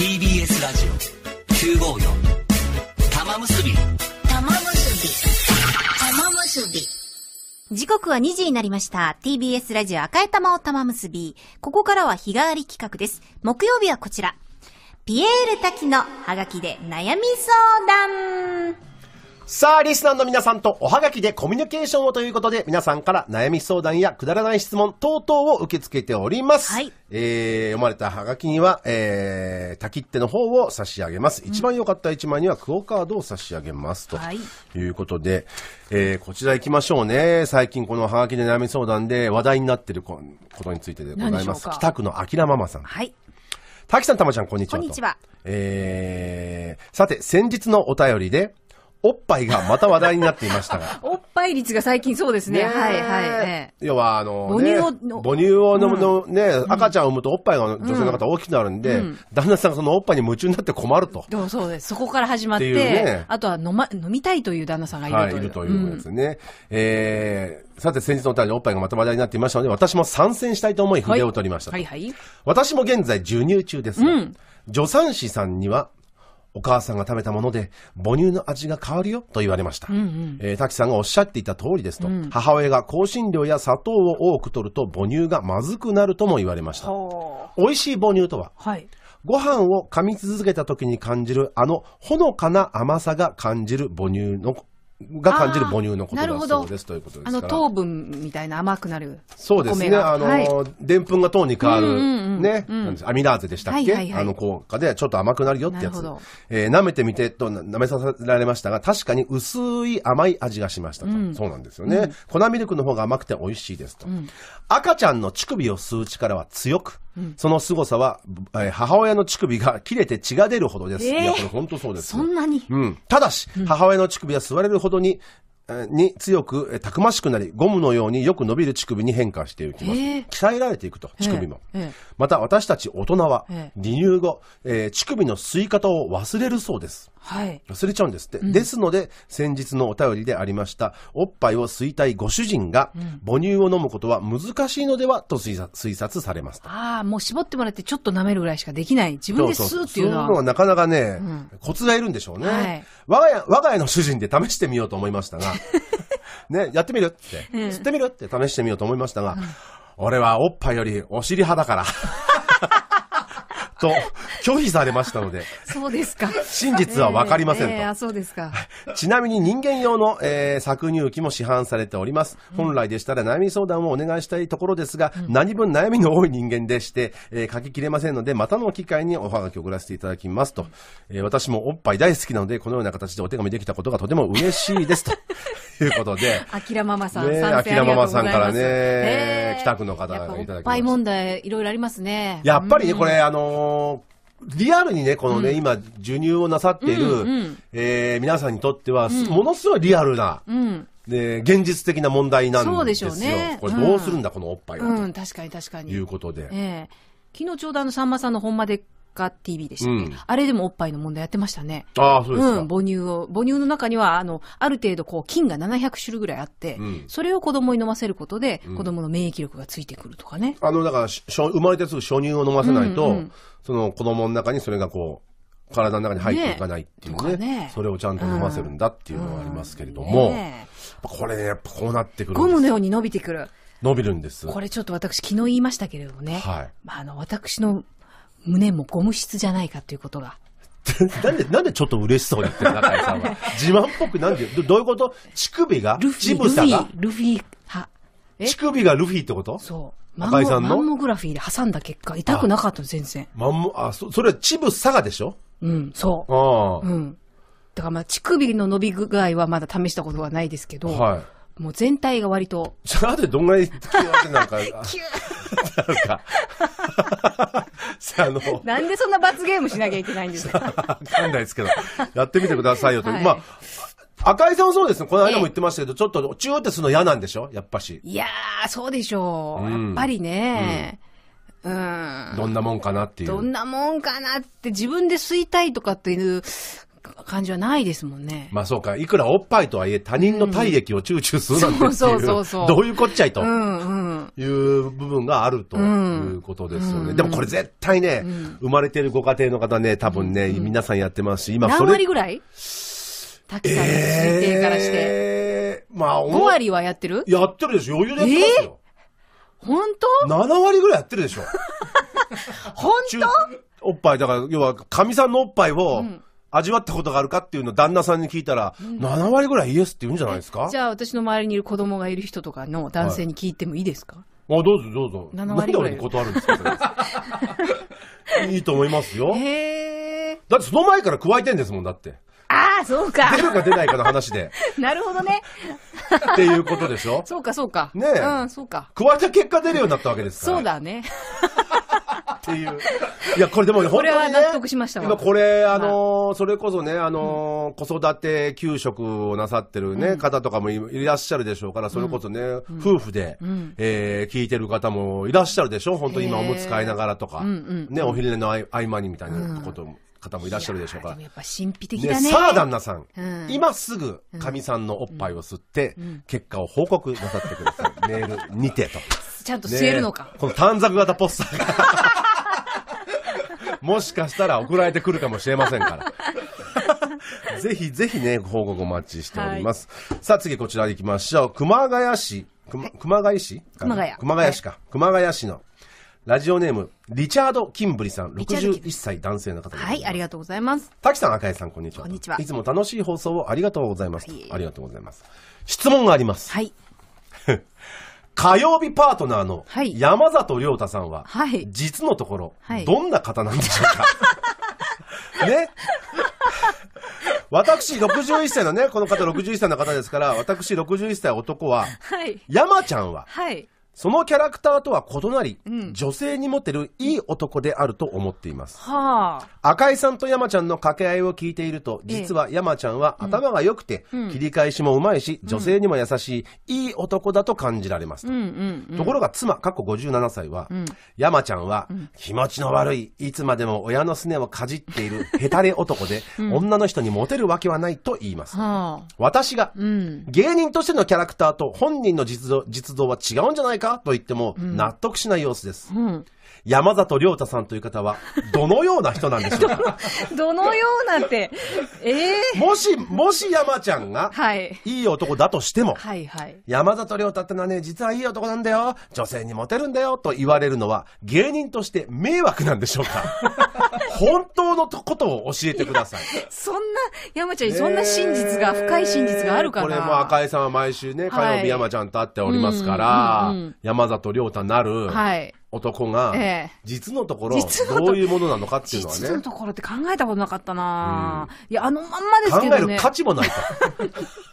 TBS ラジオ954玉結び玉結び玉結び時刻は2時になりました。TBS ラジオ赤い玉を玉結び。ここからは日替わり企画です。木曜日はこちら。ピエール滝のハガキで悩み相談。さあ、リスナーの皆さんとおはがきでコミュニケーションをということで、皆さんから悩み相談やくだらない質問等々を受け付けております。はい。えー、読まれたはがきには、えー、きっての方を差し上げます。一番良かった一枚にはクオカードを差し上げます。ということで、はい、えー、こちら行きましょうね。最近このはがきで悩み相談で話題になってることについてでございます。北区のあきらママさん。はい。滝さん、たまちゃん、こんにちは。こんにちは。えー、さて、先日のお便りで、おっぱいがまた話題になっていましたが。おっぱい率が最近そうですね。はいはい。要は、あの、母乳を、母乳を飲むの、ね、赤ちゃんを産むとおっぱいが女性の方大きくなるんで、旦那さんがそのおっぱいに夢中になって困ると。そうです。そこから始まって、あとは飲ま、飲みたいという旦那さんがいるという。はい、いるということですね。えー、さて先日のお便りおっぱいがまた話題になっていましたので、私も参戦したいと思い筆を取りました。はいはい。私も現在授乳中です。助産師さんにはお母さんが食べたもので母乳の味が変わるよと言われました、うんうんえー、滝さんがおっしゃっていた通りですと、うん、母親が香辛料や砂糖を多く取ると母乳がまずくなるとも言われました美味しい母乳とは、はい、ご飯を噛み続けた時に感じるあのほのかな甘さが感じる母乳のが感じる母乳のことだそうですということですあの糖分みたいな甘くなるそうですねあのでんぷんが糖に変わるねアミラーゼでしたっけあの効果でちょっと甘くなるよってやつえ舐めてみてと舐めさせられましたが確かに薄い甘い味がしましたとそうなんですよね粉ミルクの方が甘くて美味しいですと赤ちゃんの乳首を吸う力は強くその凄さは母親の乳首が切れて血が出るほどですいやこれ本当そうですそんなにただし母親の乳首は吸われるほどほどにに強く、たくましくなり、ゴムのようによく伸びる乳首に変化していきます。鍛えられていくと、乳首も。また私たち大人は、離乳後、えー、乳首の吸い方を忘れるそうです。はい、忘れちゃうんですって、うん、ですので先日のお便りでありましたおっぱいを吸いたいご主人が、母乳を飲むことは難しいのではと推察推察されますああもう絞ってもらってちょっと舐めるぐらいしかできない自分で吸うっていうのはそうそうなかなかね、うん、コツがいるんでしょうね、はい、我が家我が家の主人で試してみようと思いましたが ね、やってみるって、吸ってみるって試してみようと思いましたが、俺はおっぱいよりお尻派だから。と拒否されましたので、そうですか。真実はわかりませんと。えーえー、そうですか。ちなみに人間用の、えー、搾乳機も市販されております。本来でしたら悩み相談をお願いしたいところですが、うん、何分悩みの多い人間でして、えー、書ききれませんので、またの機会におはがきを送らせていただきますと。えー、私もおっぱい大好きなので、このような形でお手紙できたことがとても嬉しいですと。ということで。あきらママさん、ね、参あきらママさんからね、北区の方がいただきました。い問題、いろいろありますね。やっぱりね、これ、あのーリアルにね、このね、うん、今、授乳をなさっている、うんうん、えー、皆さんにとっては、うん、ものすごいリアルな、うん、で、現実的な問題なんですよ。ね、これどうするんだ、このおっぱいは。うん、確かに確かに。いうことで。えー昨日ちょうどあのさんまさんの本間でカ TV でしたうん、あれでもおっぱいの問題やってましたね。母乳を。母乳の中には、あの、ある程度こう、菌が700種類ぐらいあって、うん、それを子供に飲ませることで、子供の免疫力がついてくるとかね。あの、だから、生まれてすぐ初乳を飲ませないと、うんうん、その子供の中にそれがこう、体の中に入っていかないっていうね、ねね、それをちゃんと飲ませるんだっていうのはありますけれども、うんうんこれね、やっぱこうなってくるゴムのように伸びてくる。伸びるんです。これちょっと私昨日言いましたけれどもね。はい。まあ、あの、私の胸もゴム質じゃないかということが。なんで、なんでちょっと嬉しそうに言ってる中井さんは。自慢っぽくなんで、どういうこと乳首がルフィ、乳ルフィ、ルフィ乳首がルフィってことそう。中井さんのマンモグラフィーで挟んだ結果、痛くなかった全然。マンモ、あ、そ、それは乳房がでしょうん、そう。ああ。うん。だからまあ、乳首の伸び具合はまだ試したことはないですけど、はい。もう全体が割と。その後でどんぐらい付き合ってなんか。キューか。さあ、あの。なんでそんな罰ゲームしなきゃいけないんですかわかんないですけど、やってみてくださいよと。はい、まあ赤井さんもそうですね。この間も言ってましたけど、ちょっとチューってするの嫌なんでしょやっぱし。いやー、そうでしょう。うん、やっぱりね、うん。うん。どんなもんかなっていう。どんなもんかなって自分で吸いたいとかっていう感じはないですもんね。まあそうか。いくらおっぱいとはいえ他人の体液を躊躇するなんてっていう、うん、そうそうそう どういうこっちゃいと、いう部分があるということですよね。うんうん、でもこれ絶対ね、うん、生まれてるご家庭の方ね、多分ね、うん、皆さんやってますし、今それ。何割ぐらいたくさん、推定からして。えー、まあ、5割はやってるやってるでしょ。余裕でやってますよ。えー、本当 ?7 割ぐらいやってるでしょ。本当おっぱい、だから、要は、かみさんのおっぱいを、うん味わったことがあるかっていうのを旦那さんに聞いたら、うん、7割ぐらいイエスって言うんじゃないですかじゃあ私の周りにいる子供がいる人とかの男性に聞いてもいいですか、はいあどうぞどうぞ。7割ぐらい。断るんですかいいと思いますよ。へだってその前から加えてんですもん、だって。ああ、そうか。出るか出ないかの話で。なるほどね。っていうことでしょ そうか、そうか。ねえ。うん、そうか。加えた結果出るようになったわけですから。そうだね。っていう。いや、これでもね、本当に、ね、これは納得しました今これ、あのそれこそね、あのうん、子育て給食をなさってるね、うん、方とかもいらっしゃるでしょうから、それこそね、うん、夫婦で、うん、えー、聞いてる方もいらっしゃるでしょ本当に今おむつ替えながらとか、ね、お昼寝の合間にみたいなことも。方もいらっしゃるでしょうから。ややっぱ神秘的だね。さあ、旦那さんうん、今すぐ、かみさんのおっぱいを吸って、うん、結果を報告なさってください。うん、メールにてと。ちゃんと吸えるのか。この短冊型ポスターが もしかしたら送られてくるかもしれませんから。ぜひぜひね、ご報告お待ちしております。はい、さあ次こちら行きましょう。熊谷市、熊熊谷市熊谷。熊谷市か、はい。熊谷市のラジオネーム、リチャード・キンブリさん、61歳男性の方です。はい、ありがとうございます。滝さん、赤江さん、こんにちは。こんにちは。いつも楽しい放送をありがとうございます。はい、ありがとうございます。質問があります。はい。火曜日パートナーの山里亮太さんは、はい、実のところ、はい、どんな方なんでしょうか。ね私61歳のね、この方61歳の方ですから、私61歳男は、はい、山ちゃんは、はい、そのキャラクターとは異なり、うん、女性にモテるいい男であると思っています、はあ、赤井さんと山ちゃんの掛け合いを聞いていると実は山ちゃんは頭が良くて、うん、切り返しもうまいし、女性にも優しいいい男だと感じられますとうんうんうん、ところが妻過去57歳は、山ちゃんは、気持ちの悪いいつまでも親のすねをかじっているへたれ男で、女の人にモテるわけはないと言います、はあ、私が、芸人としてのキャラクターと本人の実像実像は違うんじゃないかと言っても納得しない様子です。うん山里亮太さんという方は、どのような人なんでしょうか どのようなって、ええー、もし、もし山ちゃんが、はい。いい男だとしても、はいはい。山里亮太ってのはね、実はいい男なんだよ、女性にモテるんだよ、と言われるのは、芸人として迷惑なんでしょうか 本当のことを教えてください。いそんな、山ちゃんにそんな真実が、えー、深い真実があるかなこれも赤井さんは毎週ね、火曜日山ちゃんと会っておりますから、はいうんうんうん、山里亮太なる、はい。男が、ええ、実のところどういうものなのかっていうのはね実のところって考えたことなかったな、うん、いやあのまんまですけど、ね、考える価値もないと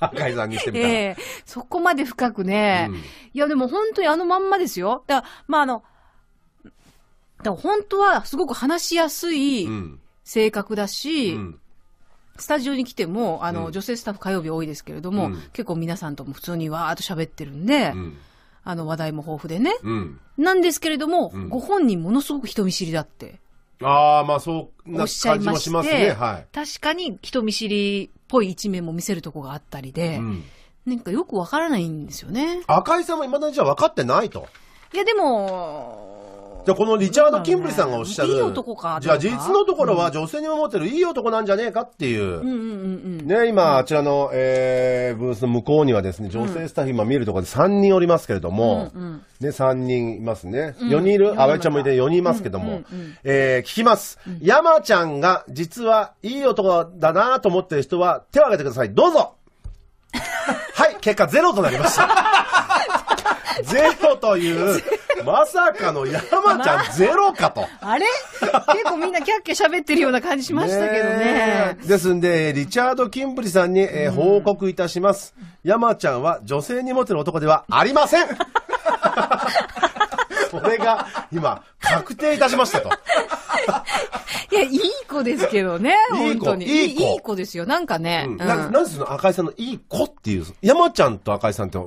赤井さんにしてみたら、え、そこまで深くね、うん、いやでも本当にあのまんまですよだからまああのだから本当はすごく話しやすい性格だし、うん、スタジオに来ても、あの、女性スタッフ火曜日多いですけれども、結構皆さんとも普通にわーっと喋ってるんで、あの話題も豊富でね。うん。なんですけれども、うんご本人ものすごく人見知りだって。ああ、まあそうおっしゃいましししますね。は確かに人見知りっぽい一面も見せるとこがあったりで、うん。なんかよくわからないんですよね。赤井さんはいまだにじゃあ分かってないと。いや、でも、で、このリチャード・キンブリさんがおっしゃる、いい男か。じゃあ、事実のところは女性に思ってるいい男なんじゃねえかっていう。うんうんうん、ね、今、あちらの、えー、ブースの向こうにはですね、女性スタッフ今見るところで3人おりますけれども、うんうん、ね、3人いますね。4人いる、あわいちゃんもいて4人いますけども、うんうん、えー、聞きます。山ちゃんが実はいい男だなと思ってる人は手を挙げてください。どうぞ はい、結果ゼロとなりました。ゼロというまさかの山ちゃんゼロかと。あれ結構みんなキャッキャ喋ってるような感じしましたけどね。ねですんで、リチャード・キンプリさんに、えー、報告いたします。山ちゃんは女性にモテる男ではありません それが今、確定いたしましたと。いや、いい子ですけどね、いい子本当に。いい子。いい子ですよ。なんかね。うん、な、なんすの赤井さんのいい子っていう。山ちゃんと赤井さんって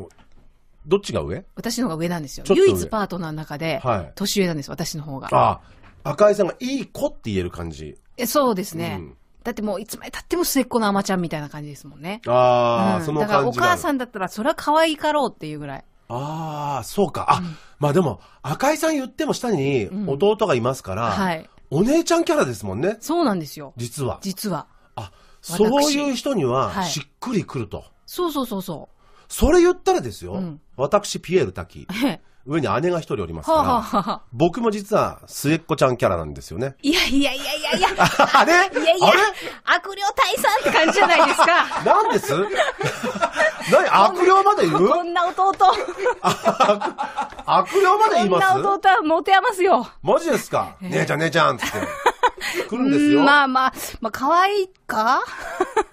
どっちが上私の方が上なんですよ。唯一パートナーの中で、年上なんです、私の方が。ああ、赤井さんがいい子って言える感じ。えそうですね。うんだってもういつまでたっても末っ子のあまちゃんみたいな感じですもんね。ああ、うん、その感じだからお母さんだったらそりゃ可愛いかろうっていうぐらい。ああ、そうか。あ、うん、まあでも、赤井さん言っても下に弟がいますから、うん、はい。お姉ちゃんキャラですもんね。そうなんですよ。実は。実は。あ、そういう人にはしっくりくると。はい、そうそうそうそう。それ言ったらですよ、うん、私、ピエール滝。上に姉が一人おりますから、僕も実は末っ子ちゃんキャラなんですよね。いやいやいやいやいや。あれいやいや、悪霊退散って感じじゃないですか。なんです 何悪霊まで言うこんな弟。悪霊まで言いますこんな弟は持て余すよ。マジですか、姉ちゃん姉ちゃんつって。来るんですよ。まあまあ、まあ、可愛いか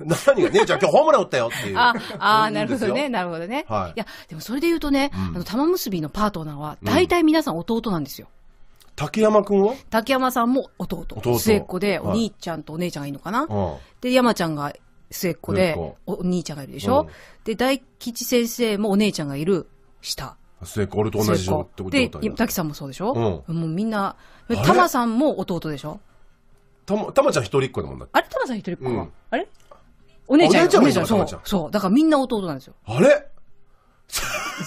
何が、姉ちゃん今日ホームラン打ったよっていう。あ、あなるほどね、なるほどね。はい。いや、でもそれで言うとね、うん、あの、玉結びのパートナーは、大体皆さん弟なんですよ。うん、竹山くんは竹山さんも弟。弟末っ子で、お兄ちゃんとお姉ちゃんがいるのかな、はい、で、山ちゃんが末っ子で、お兄ちゃんがいるでしょ、うん、で、大吉先生もお姉ちゃんがいる下。末っ子、俺と同じことで、滝さんもそうでしょ、うん、もうみんな、タマさんも弟でしょたま、ちゃん一人っ子だもんだあれたまちゃん一人っ子うんあれお姉ちゃんお姉ちゃん、そうそう。だからみんな弟なんですよ。あれ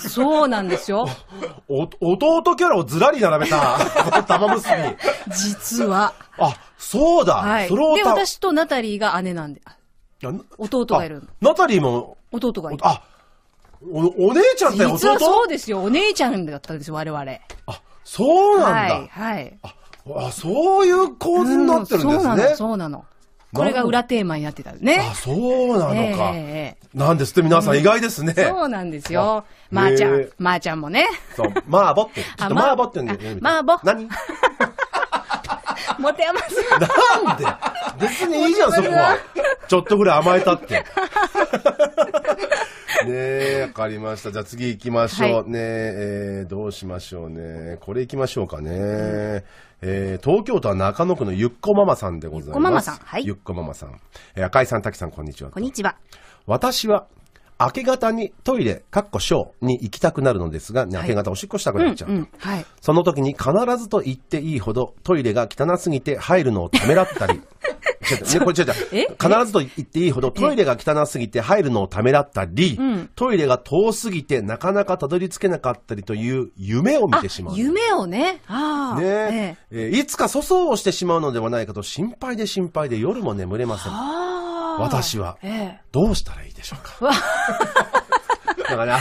そうなんですよ。お、弟キャラをずらり並べた、玉結び。実は。あ、そうだ。はい。それをで、私とナタリーが姉なんで。弟がいる。ナタリーも、弟がいる。あ、お、お姉ちゃんって弟実はそうですよ。お姉ちゃんだったんですよ、我々。あ、そうなんだ。はい、はい。ああ、そういう構図になってるんですね。うん、そうなの、そうなの。これが裏テーマになってたね。あ、そうなのか。えー、なんですって皆さん意外ですね。うん、そうなんですよ。まー、あ、ちゃん、まー、あ、ちゃんもね。そう、まーぼって、ちょっとまーぼってんだよね。まーぼ。何持て余す。なんで別にいいじゃん、そこは。ちょっとぐらい甘えたって。ねえ、わかりました。じゃあ次行きましょう。はい、ねえー、どうしましょうね。これ行きましょうかね。えー、東京都は中野区のゆっこママさんでございます。ゆっこママさん。はい。ゆっこママさん。えー、赤井さん、滝さん、こんにちは。こんにちは。私は、明け方にトイレ、かっこ小に行きたくなるのですが、ね、明け方おしっこしたくなっちゃう。はい、その時に必ずと言っていいほどトイレが汚すぎて入るのをためらったり、ちょっと、ね、これちょっと、必ずと言っていいほどトイレが汚すぎて入るのをためらったり、トイレが遠すぎてなかなかたどり着けなかったりという夢を見てしまう。夢をね。ああ。ねええいつか粗相をしてしまうのではないかと心配で心配で夜も眠れません。ああ。私は、どうしたらいいでしょうか。だ から、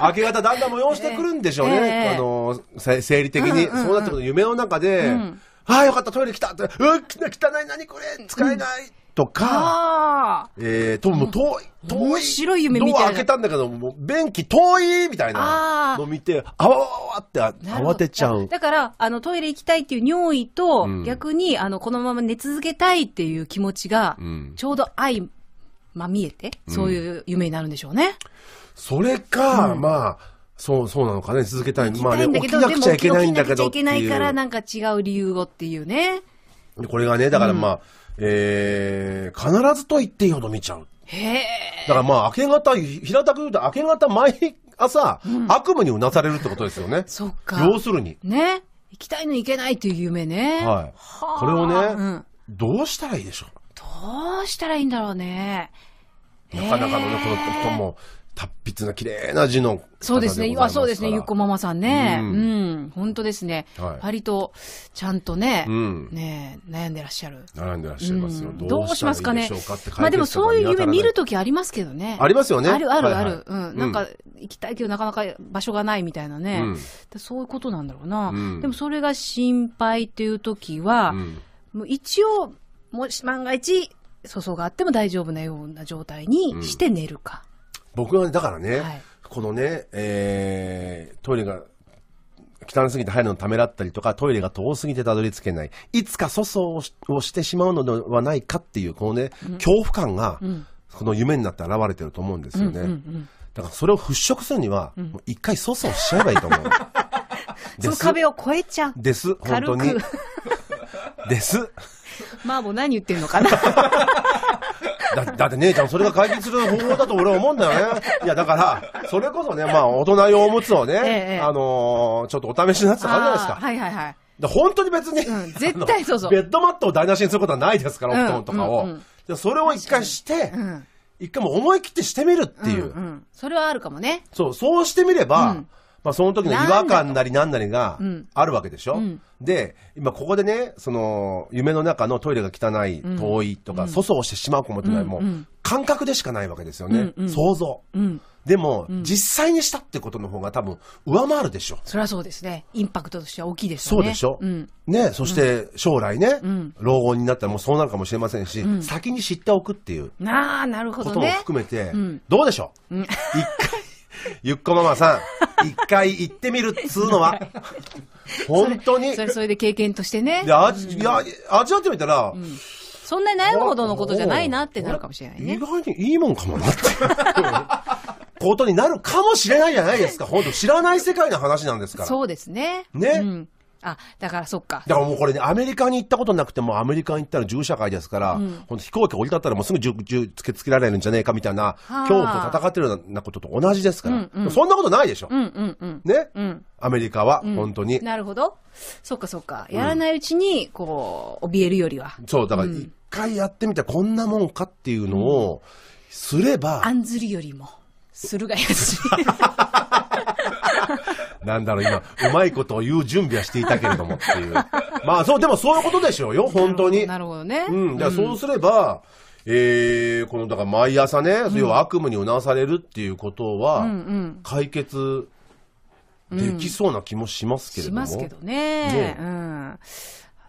明け方だんだん催してくるんでしょうね。えー、あの、生理的に、そうなってくると夢の中で、うんああ、よかった、トイレ来たって、うわ、汚い、何これ、使えない。とか、えーと、もう遠い、遠い。白い夢みたいなドア開けたんだけど、もう、便器遠いみたいなの見て、あわわわって慌てちゃう。だから、あの、トイレ行きたいっていう尿意と、うん、逆に、あの、このまま寝続けたいっていう気持ちが、うん、ちょうど相ま見えて、そういう夢になるんでしょうね。それか、まあ、そう、そうなのかね、続けたい。まあ、ね、起きなくちゃいけないんだけど。起きなくちゃいけないから、なんか違う理由をっていうね。これがね、だからまあ、うん、えー、必ずと言っていいほど見ちゃう。へえ。だからまあ、明け方、平たく言うと明け方毎朝、うん、悪夢にうなされるってことですよね。そっか。要するに。ね。行きたいの行けないっていう夢ね。はい。はこれをね、うん、どうしたらいいでしょうどうしたらいいんだろうね。なかなかのね、この人も、達筆な綺麗な字のそうですね。あそうですね。ゆっこママさんね。うん。うん、本当ですね。はい、割と、ちゃんとね、うん、ね悩んでらっしゃる。悩んでらっしゃいますよ。うん、どうしますかね。まあでもそういう夢見るときありますけどね。ありますよね。あるあるある。はいはい、うん。なんか、行きたいけどなかなか場所がないみたいなね。そういうことなんだろうな。でもそれが心配っていうときは、もう一応、もし万が一、粗相があっても大丈夫なような状態にして寝るか。僕はだからね、はい、このね、えー、トイレが汚すぎて入るのためらったりとか、トイレが遠すぎてたどり着けない、いつか粗相をしてしまうのではないかっていう、このね、うん、恐怖感が、うん、この夢になって現れてると思うんですよね。うんうんうん、だからそれを払拭するには、一、うん、回粗相しちゃえばいいと思う。その壁を越えちゃう。です、本当に。です。まあもう何言ってるのかな。だだって姉ちゃん、それが解決する方法だと俺は思うんだよね。いや、だから、それこそね、まあ、大人用おむつをね、ええ、あのー、ちょっとお試しになってかあるじゃないですか。はいはいはい。で本当に別に、うん、絶対そうそう。ベッドマットを台無しにすることはないですから、お布団とかを。うんうんうん、それを一回して、一、回も思い切ってしてみるっていう、うんうん、それはあるかもね。そう、そうしてみれば、うんまあ、その時の違和感なりなんなりがあるわけでしょ、うん、で今ここでねその夢の中のトイレが汚い、うん、遠いとか、粗相してしまう子もってない、うん、もう感覚でしかないわけですよね、うんうん、想像、でも、実際にしたってことの方が多分上回るでしょそれはそうですねインパクトとしては大きいですよねそうでしょ、うん、ねそして将来ね、老後になったらもうそうなるかもしれませんし、先に知っておくっていうあなるほど、ことも含めて、どうでしょう、一回ゆっこママさん一回行ってみるっつうのは。本当に。それそれで経験としてね。で、味、いや、味わってみたら、そんなに悩むほどのことじゃないなってなるかもしれないね。意外にいいもんかもなって。ことになるかもしれないじゃないですか。本当知らない世界の話なんですから。そうですね。ね。あ、だからそっか。だからもうこれね、アメリカに行ったことなくても、アメリカに行ったら銃社会ですから、うん、飛行機降り立ったらもうすぐ銃、銃つけつけられるんじゃねえかみたいな、恐怖と戦ってるようなことと同じですから、うんうん、そんなことないでしょ。うんうんうん、ね、うん、アメリカは、本当に、うん。なるほど。そっかそっか。やらないうちに、こう、怯えるよりは。そう、だから一回やってみたこんなもんかっていうのを、すれば。案ずるよりも、するがやし。なんだろう、今、うまいことを言う準備はしていたけれどもっていう。まあ、そう、でもそういうことでしょうよ、本当に。なるほどね。うん。じゃそうすれば、ええー、この、だから毎朝ね、うん、要は悪夢にうなされるっていうことは、うん解決できそうな気もしますけれども。うんしますけどね。うん。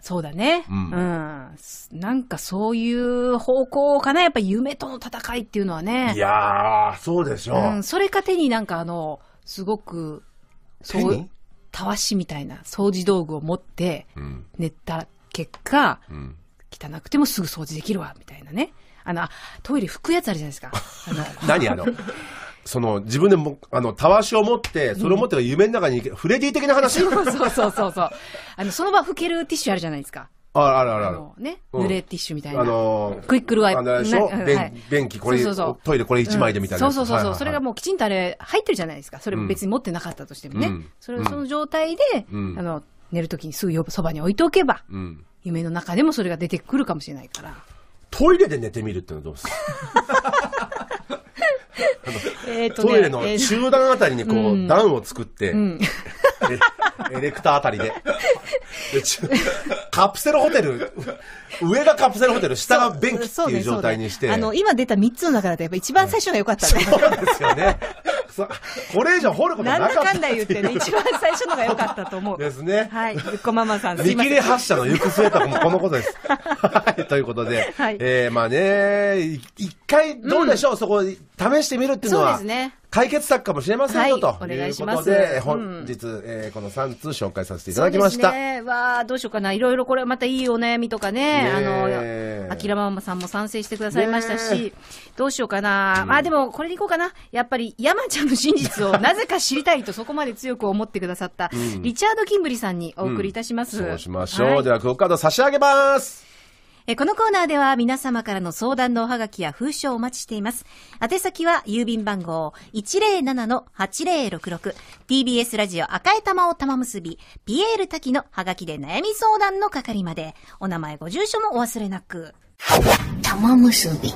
そうだね、うん。うん。なんかそういう方向かな。やっぱ夢との戦いっていうのはね。いやー、そうでしょう。うん。それか手になんかあの、すごく、そう、たわしみたいな掃除道具を持って寝た結果、うん、汚くてもすぐ掃除できるわ、みたいなね。あの、トイレ拭くやつあるじゃないですか。あの何あのその自分でも、あの、たわしを持って、それを持って夢の中に、うん、フレディ的な話 そうそうそうそう。あの、その場拭けるティッシュあるじゃないですか。ああるあるある。ね、濡れティッシュみたいな。あのクイックルワイプ。でしょ便器これ、トイレこれ1枚でみたいな。そうそうそう。それがもうきちんとあれ入ってるじゃないですか。それ別に持ってなかったとしてもね。それその状態で、あの、寝るときにすぐそばに置いておけば、夢の中でもそれが出てくるかもしれないから。トイレで寝てみるってのはどうですか トイレの中段あたりにこう、段を作って、エレクターあたりで。カプセルホテル、上がカプセルホテル、下が便器っていう状態にして。ねね、あの、今出た3つの中だと、やっぱ一番最初が良かったね、うん。そうですよね。これ以上掘ることなかったなんだかんだ言ってね、一番最初のが良かったと思う。ですね。はい。ゆっこママさん、見切り発車の行く末とかもこのことです。はい。ということで、はい、えー、まあね、一回どうでしょう、うん、そこ試してみるっていうのは。そうですね。解決策かもしれませんよ、と。おということで、本日、えー、この3通紹介させていただきました。ね、わあどうしようかな。いろいろこれまたいいお悩みとかね、ねあの、あきらママさんも賛成してくださいましたし、ね、どうしようかな。うん、まあでも、これでいこうかな。やっぱり、山ちゃんの真実を なぜか知りたいとそこまで強く思ってくださった、リチャード・キンブリさんにお送りいたします。うん、そうしましょう。はい、では、クオカード差し上げます。えこのコーナーでは皆様からの相談のおはがきや封書をお待ちしています。宛先は郵便番号 107-8066TBS ラジオ赤い玉を玉結び、ピエール滝のはがきで悩み相談の係まで、お名前ご住所もお忘れなく。玉結び。